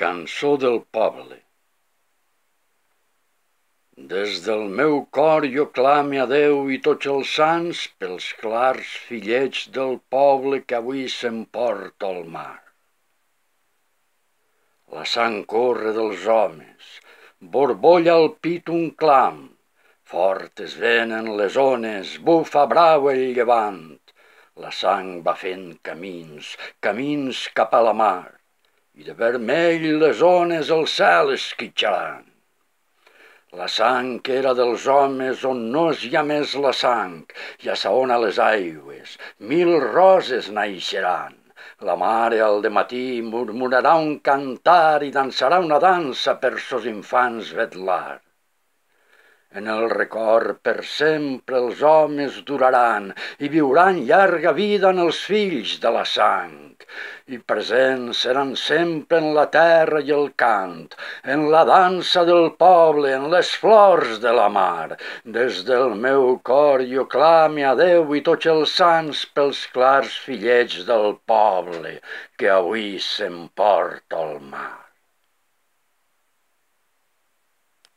Cançó del poble. Des del meu cor jo clame a Déu i tots els sants pels clars fillets del poble que avui s'emporta al mar. La sang corre dels homes, borbolla al pit un clam, fortes venen les ones, bufa brau el llevant, la sang va fent camins, camins cap a la mar i de vermell les ones el cel esquitxaran. La sang que era dels homes on no es hi ha més la sang, ja s'aona les aigües, mil roses naixeran. La mare al matí murmurarà un cantar i dansarà una dansa per sos infants vetlar. En el record per sempre els homes duraran i viuran llarga vida en els fills de la sang. I presents seran sempre en la terra i el cant, en la dansa del poble, en les flors de la mar. Des del meu cor jo clame a Déu i tots els sants pels clars fillets del poble que avui s'emporta al mar.